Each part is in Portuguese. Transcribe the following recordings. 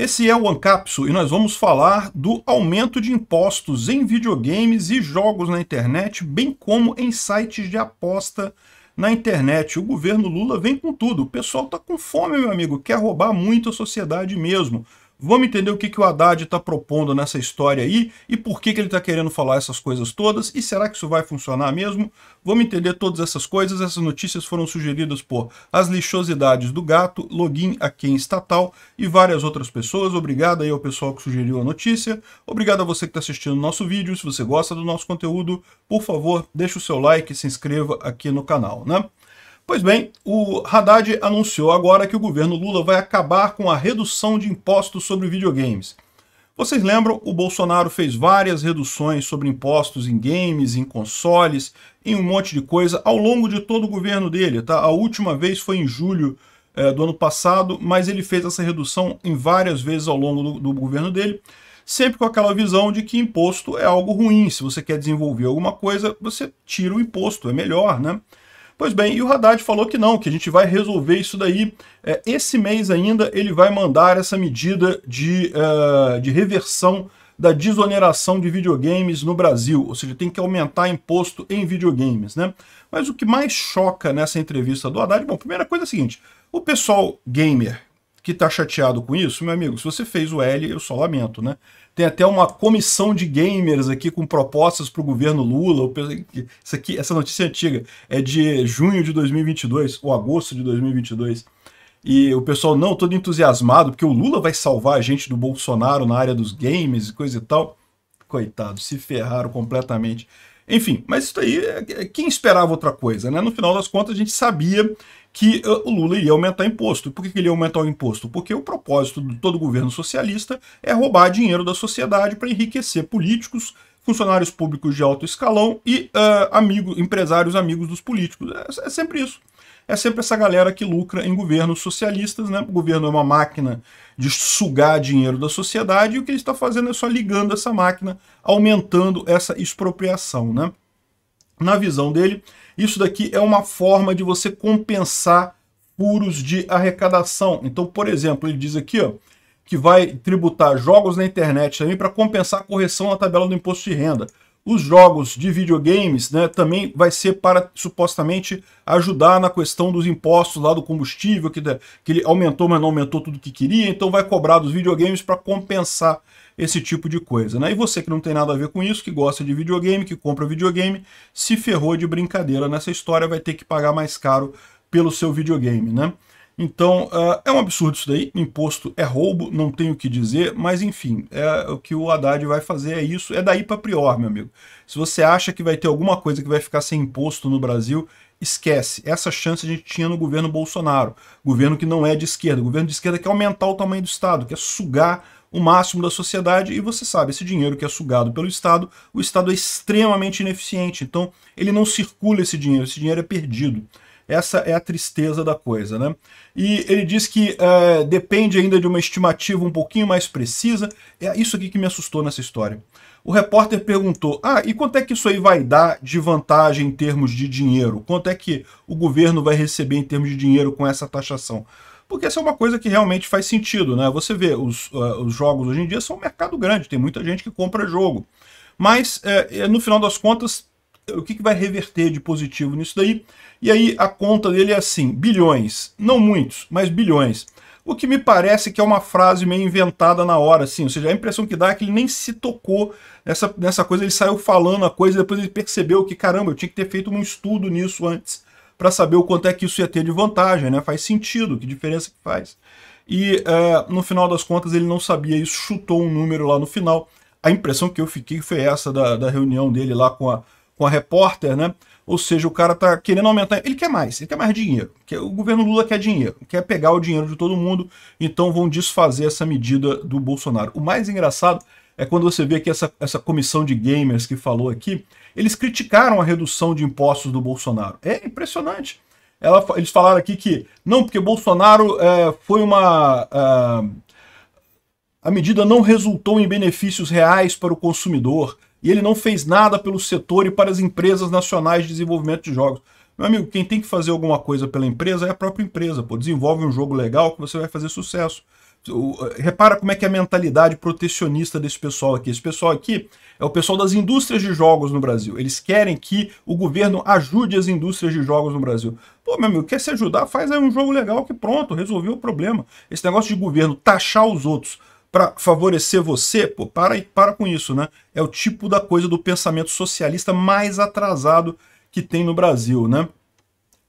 Esse é o Ancapso e nós vamos falar do aumento de impostos em videogames e jogos na internet, bem como em sites de aposta na internet. O governo Lula vem com tudo. O pessoal tá com fome, meu amigo, quer roubar muito a sociedade mesmo. Vamos entender o que, que o Haddad está propondo nessa história aí e por que, que ele está querendo falar essas coisas todas e será que isso vai funcionar mesmo? Vamos entender todas essas coisas. Essas notícias foram sugeridas por As Lixosidades do Gato, Login a Quem Estatal e várias outras pessoas. Obrigado aí ao pessoal que sugeriu a notícia. Obrigado a você que está assistindo o nosso vídeo. Se você gosta do nosso conteúdo, por favor, deixe o seu like e se inscreva aqui no canal, né? Pois bem, o Haddad anunciou agora que o governo Lula vai acabar com a redução de impostos sobre videogames. Vocês lembram, o Bolsonaro fez várias reduções sobre impostos em games, em consoles, em um monte de coisa ao longo de todo o governo dele, tá? A última vez foi em julho eh, do ano passado, mas ele fez essa redução em várias vezes ao longo do, do governo dele, sempre com aquela visão de que imposto é algo ruim. Se você quer desenvolver alguma coisa, você tira o imposto, é melhor, né? Pois bem, e o Haddad falou que não, que a gente vai resolver isso daí. É, esse mês ainda ele vai mandar essa medida de, uh, de reversão da desoneração de videogames no Brasil, ou seja, tem que aumentar imposto em videogames, né? Mas o que mais choca nessa entrevista do Haddad, bom, primeira coisa é a seguinte, o pessoal gamer que tá chateado com isso, meu amigo, se você fez o L, eu só lamento, né? Tem até uma comissão de gamers aqui com propostas para o governo Lula. Isso aqui, essa notícia é antiga é de junho de 2022 ou agosto de 2022. E o pessoal não todo entusiasmado porque o Lula vai salvar a gente do Bolsonaro na área dos games e coisa e tal. Coitado, se ferraram completamente. Enfim, mas isso aí, é, é, quem esperava outra coisa, né? No final das contas, a gente sabia que ah, o Lula iria aumentar imposto. Por que ele ia aumentar o imposto? Porque o propósito de todo governo socialista é roubar dinheiro da sociedade para enriquecer políticos, funcionários públicos de alto escalão e uh, ah, amigos, empresários amigos dos políticos. É, é, sempre isso. É sempre essa galera que lucra em governos socialistas, né? O governo é uma máquina de sugar dinheiro da sociedade e o que ele está fazendo é só ligando essa máquina, aumentando essa expropriação, né? Na visão dele, isso daqui é uma forma de você compensar furos de arrecadação. Então, por exemplo, ele diz aqui ó, que vai tributar jogos na internet também para compensar a correção na tabela do imposto de renda os jogos de videogames né, também vai ser para supostamente ajudar na questão dos impostos lá do combustível, que, né, que ele aumentou, mas não aumentou tudo que queria, então vai cobrar dos videogames para compensar esse tipo de coisa. Né? E você que não tem nada a ver com isso, que gosta de videogame, que compra videogame, se ferrou de brincadeira nessa história, vai ter que pagar mais caro pelo seu videogame. Né? Então, uh, é um absurdo isso daí, imposto é roubo, não tenho o que dizer, mas enfim, é, o que o Haddad vai fazer é isso, é daí para pior, meu amigo. Se você acha que vai ter alguma coisa que vai ficar sem imposto no Brasil, esquece. Essa chance a gente tinha no governo Bolsonaro, governo que não é de esquerda, governo de esquerda quer aumentar o tamanho do Estado, quer sugar o máximo da sociedade e você sabe, esse dinheiro que é sugado pelo Estado, o Estado é extremamente ineficiente, então ele não circula esse dinheiro, esse dinheiro é perdido. Essa é a tristeza da coisa, né? E ele diz que é, depende ainda de uma estimativa um pouquinho mais precisa. É isso aqui que me assustou nessa história. O repórter perguntou, ah, e quanto é que isso aí vai dar de vantagem em termos de dinheiro? Quanto é que o governo vai receber em termos de dinheiro com essa taxação? porque essa é uma coisa que realmente faz sentido, né? Você vê, os, uh, os jogos hoje em dia são um mercado grande, tem muita gente que compra jogo. Mas, é, é no final das contas, o que, que vai reverter de positivo nisso daí? E aí a conta dele é assim, bilhões, não muitos, mas bilhões. O que me parece que é uma frase meio inventada na hora, assim, ou seja, a impressão que dá é que ele nem se tocou nessa, nessa coisa, ele saiu falando a coisa, depois ele percebeu que, caramba, eu tinha que ter feito um estudo nisso antes para saber o quanto é que isso ia ter de vantagem, né? Faz sentido, que diferença que faz. E eh, no final das contas ele não sabia isso, chutou um número lá no final. A impressão que eu fiquei foi essa da, da reunião dele lá com a, com a repórter, né? Ou seja, o cara tá querendo aumentar. Ele quer mais, ele quer mais dinheiro. O governo Lula quer dinheiro, quer pegar o dinheiro de todo mundo, então vão desfazer essa medida do Bolsonaro. O mais engraçado é quando você vê que essa, essa comissão de gamers que falou aqui, eles criticaram a redução de impostos do Bolsonaro. É impressionante. Ela, eles falaram aqui que não, porque Bolsonaro é, foi uma. É, a medida não resultou em benefícios reais para o consumidor e ele não fez nada pelo setor e para as empresas nacionais de desenvolvimento de jogos. Meu amigo, quem tem que fazer alguma coisa pela empresa é a própria empresa. Pô. Desenvolve um jogo legal que você vai fazer sucesso. Eh, repara como é que é a mentalidade protecionista desse pessoal aqui. Esse pessoal aqui é o pessoal das indústrias de jogos no Brasil. Eles querem que o governo ajude as indústrias de jogos no Brasil. Pô, meu amigo, quer se ajudar? Faz aí um jogo legal que pronto, resolveu o problema. Esse negócio de governo taxar os outros para favorecer você, pô, para, para com isso, né? É o tipo da coisa do pensamento socialista mais atrasado que tem no Brasil, né?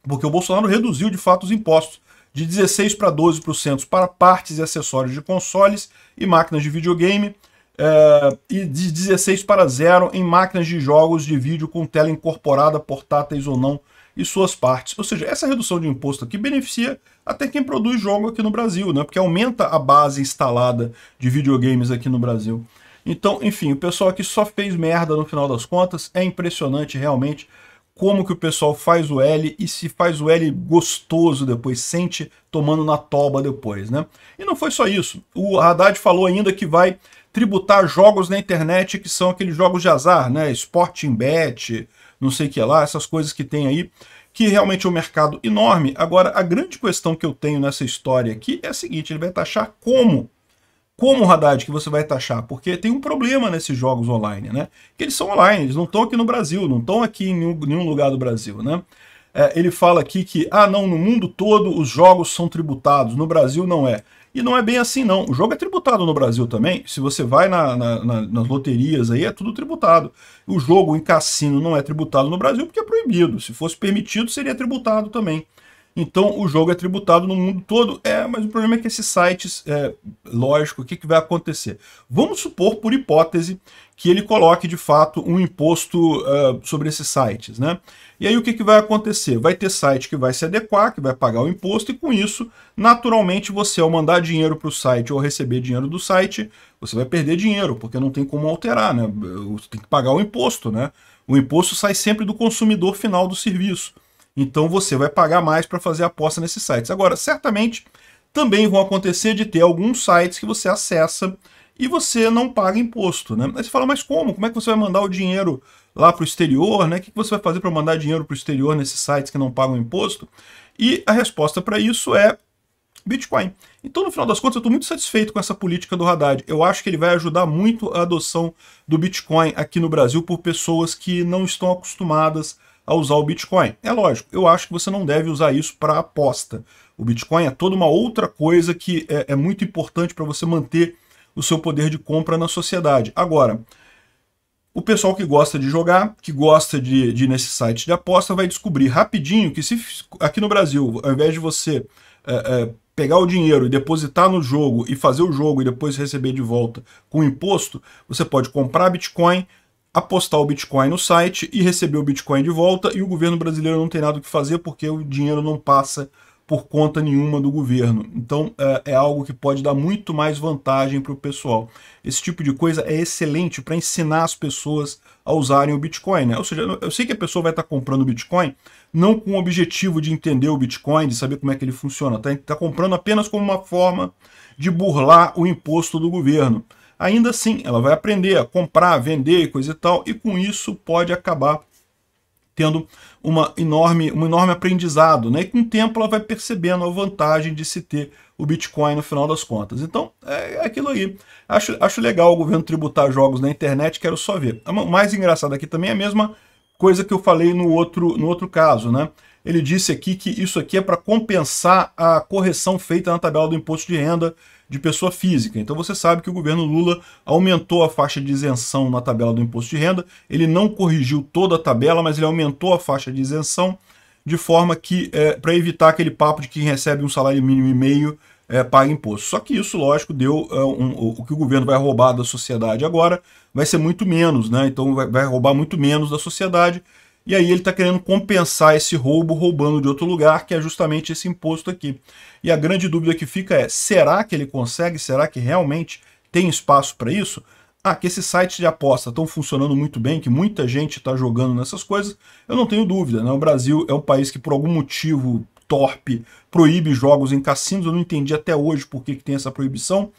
Porque o Bolsonaro reduziu de fato os impostos de 16% para 12% para partes e acessórios de consoles e máquinas de videogame, é, e de 16 para zero em máquinas de jogos de vídeo com tela incorporada, portáteis ou não, e suas partes. Ou seja, essa redução de imposto aqui beneficia até quem produz jogo aqui no Brasil, né? Porque aumenta a base instalada de videogames aqui no Brasil. Então, enfim, o pessoal aqui só fez merda no final das contas. É impressionante realmente como que o pessoal faz o L e se faz o L gostoso depois, sente tomando na toba depois, né? E não foi só isso. O Haddad falou ainda que vai tributar jogos na internet que são aqueles jogos de azar, né? Sporting Bet, não sei o que lá, essas coisas que tem aí, que realmente é um mercado enorme. Agora, a grande questão que eu tenho nessa história aqui é a seguinte, ele vai taxar como? Como, Haddad, que você vai taxar? Porque tem um problema nesses jogos online, né? Que eles são online, eles não estão aqui no Brasil, não estão aqui em nenhum lugar do Brasil, né? É, ele fala aqui que, ah não, no mundo todo os jogos são tributados, no Brasil não é. E não é bem assim, não. O jogo é tributado no Brasil também. Se você vai na, na, na, nas loterias aí, é tudo tributado. O jogo em cassino não é tributado no Brasil porque é proibido. Se fosse permitido, seria tributado também. Então o jogo é tributado no mundo todo. É, mas o problema é que esses sites, é, lógico, o que, que vai acontecer? Vamos supor, por hipótese, que ele coloque de fato um imposto uh, sobre esses sites, né? E aí o que, que vai acontecer? Vai ter site que vai se adequar, que vai pagar o imposto, e com isso, naturalmente, você ao mandar dinheiro para o site ou receber dinheiro do site, você vai perder dinheiro, porque não tem como alterar, né? Você tem que pagar o imposto, né? O imposto sai sempre do consumidor final do serviço. Então você vai pagar mais para fazer aposta nesses sites. Agora, certamente também vão acontecer de ter alguns sites que você acessa e você não paga imposto, né? Aí você fala, mas como? Como é que você vai mandar o dinheiro lá para o exterior, né? O que você vai fazer para mandar dinheiro para o exterior nesses sites que não pagam imposto? E a resposta para isso é Bitcoin. Então, no final das contas, eu estou muito satisfeito com essa política do Haddad. Eu acho que ele vai ajudar muito a adoção do Bitcoin aqui no Brasil por pessoas que não estão acostumadas a usar o Bitcoin. É lógico, eu acho que você não deve usar isso para aposta. O Bitcoin é toda uma outra coisa que é, é muito importante para você manter o seu poder de compra na sociedade. Agora, o pessoal que gosta de jogar, que gosta de, de ir nesse site de aposta, vai descobrir rapidinho que se aqui no Brasil, ao invés de você é, é, pegar o dinheiro e depositar no jogo e fazer o jogo e depois receber de volta com imposto, você pode comprar Bitcoin, apostar o Bitcoin no site e receber o Bitcoin de volta, e o governo brasileiro não tem nada o que fazer porque o dinheiro não passa por conta nenhuma do governo. Então é, é algo que pode dar muito mais vantagem para o pessoal. Esse tipo de coisa é excelente para ensinar as pessoas a usarem o Bitcoin. Né? Ou seja, eu sei que a pessoa vai estar tá comprando Bitcoin não com o objetivo de entender o Bitcoin, de saber como é que ele funciona. Está tá comprando apenas como uma forma de burlar o imposto do governo ainda assim ela vai aprender a comprar, vender e coisa e tal, e com isso pode acabar tendo uma enorme, um enorme aprendizado, né? E com o tempo ela vai percebendo a vantagem de se ter o Bitcoin no final das contas. Então, é, é aquilo aí. Acho, acho legal o governo tributar jogos na internet, quero só ver. O mais engraçado aqui também é a mesma coisa que eu falei no outro, no outro caso, né? Ele disse aqui que isso aqui é para compensar a correção feita na tabela do imposto de renda de pessoa física. Então você sabe que o governo Lula aumentou a faixa de isenção na tabela do imposto de renda. Ele não corrigiu toda a tabela, mas ele aumentou a faixa de isenção de forma que é, para evitar aquele papo de quem recebe um salário mínimo e meio é, paga imposto. Só que isso, lógico, deu é, um, o que o governo vai roubar da sociedade agora vai ser muito menos, né? Então vai, vai roubar muito menos da sociedade e aí ele está querendo compensar esse roubo roubando de outro lugar, que é justamente esse imposto aqui. E a grande dúvida que fica é, será que ele consegue? Será que realmente tem espaço para isso? Ah, que esses sites de aposta estão funcionando muito bem, que muita gente está jogando nessas coisas, eu não tenho dúvida. Né? O Brasil é um país que por algum motivo torpe proíbe jogos em cassinos, eu não entendi até hoje por que, que tem essa proibição.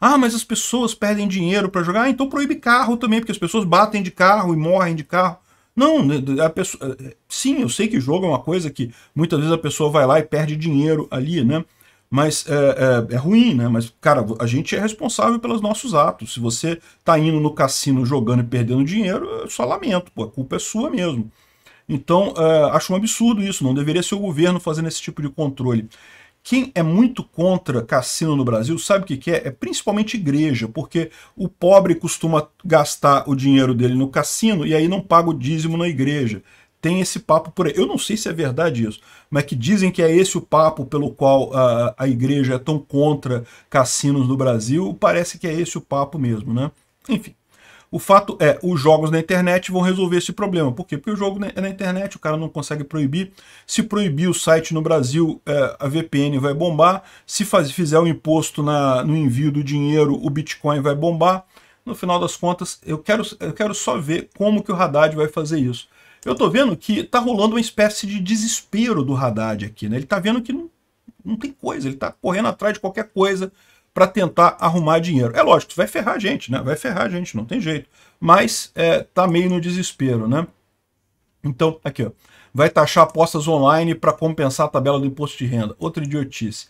Ah, mas as pessoas perdem dinheiro para jogar, ah, então proíbe carro também, porque as pessoas batem de carro e morrem de carro. Não, né, a pessoa, eh, sim, eu sei que jogo é uma coisa que muitas vezes a pessoa vai lá e perde dinheiro ali, né? Mas é, é, é ruim, né? Mas, cara, a gente é responsável pelos nossos atos. Se você tá indo no cassino jogando e perdendo dinheiro, eu só lamento, pô, a culpa é sua mesmo. Então, é, acho um absurdo isso, não deveria ser o governo fazendo esse tipo de controle. Quem é muito contra cassino no Brasil sabe o que, é? É principalmente igreja, porque o pobre costuma gastar o dinheiro dele no cassino e aí não paga o dízimo na igreja. Tem esse papo por aí. Eu não sei se é verdade isso, mas que dizem que é esse o papo pelo qual a, ah, a igreja é tão contra cassinos no Brasil. Parece que é esse o papo mesmo, né? Enfim. O fato é, os jogos na internet vão resolver esse problema. Por quê? Porque o jogo é na internet, o cara não consegue proibir. Se proibir o site no Brasil, é, a VPN vai bombar. Se faz, fizer o imposto na, no envio do dinheiro, o Bitcoin vai bombar. No final das contas, eu quero, eu quero só ver como que o Haddad vai fazer isso. Eu tô vendo que tá rolando uma espécie de desespero do Haddad aqui, né? Ele tá vendo que não, não tem coisa, ele tá correndo atrás de qualquer coisa para tentar arrumar dinheiro. É lógico, vai ferrar a gente, né? Vai ferrar a gente, não tem jeito. Mas é, tá meio no desespero, né? Então, aqui, ó. Vai taxar apostas online para compensar a tabela do imposto de renda. Outra idiotice.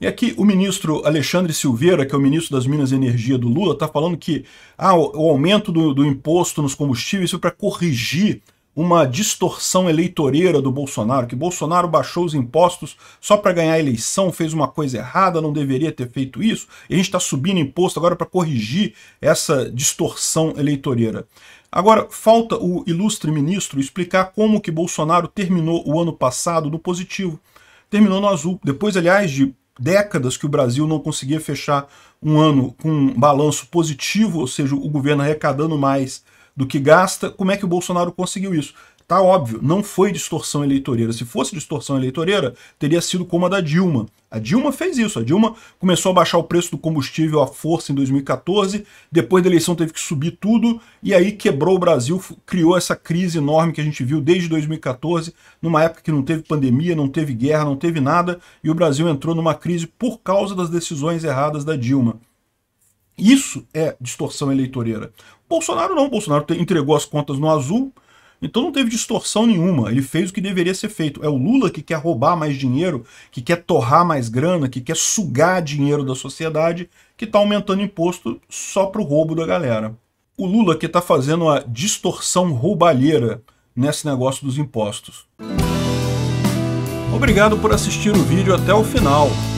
E aqui o ministro Alexandre Silveira, que é o ministro das Minas e Energia do Lula, está falando que ah, o, aumento do, do imposto nos combustíveis foi para corrigir uma distorção eleitoreira do Bolsonaro, que Bolsonaro baixou os impostos só para ganhar a eleição, fez uma coisa errada, não deveria ter feito isso, e a gente está subindo imposto agora para corrigir essa distorção eleitoreira. Agora, falta o ilustre ministro explicar como que Bolsonaro terminou o ano passado no positivo. Terminou no azul. Depois, aliás, de décadas que o Brasil não conseguia fechar um ano com um balanço positivo, ou seja, o governo arrecadando mais do que gasta. Como é que o Bolsonaro conseguiu isso? Tá óbvio, não foi distorção eleitoreira. Se fosse distorção eleitoreira, teria sido como a da Dilma. A Dilma fez isso. A Dilma começou a baixar o preço do combustível à força em 2014, depois da eleição teve que subir tudo, e aí quebrou o Brasil, criou essa crise enorme que a gente viu desde 2014, numa época que não teve pandemia, não teve guerra, não teve nada, e o Brasil entrou numa crise por causa das decisões erradas da Dilma. Isso é distorção eleitoreira. Bolsonaro não, Bolsonaro entregou as contas no azul, então não teve distorção nenhuma, ele fez o que deveria ser feito. É o Lula que quer roubar mais dinheiro, que quer torrar mais grana, que quer sugar dinheiro da sociedade, que está aumentando imposto só para o roubo da galera. O Lula que está fazendo a distorção roubalheira nesse negócio dos impostos. Obrigado por assistir o vídeo até o final.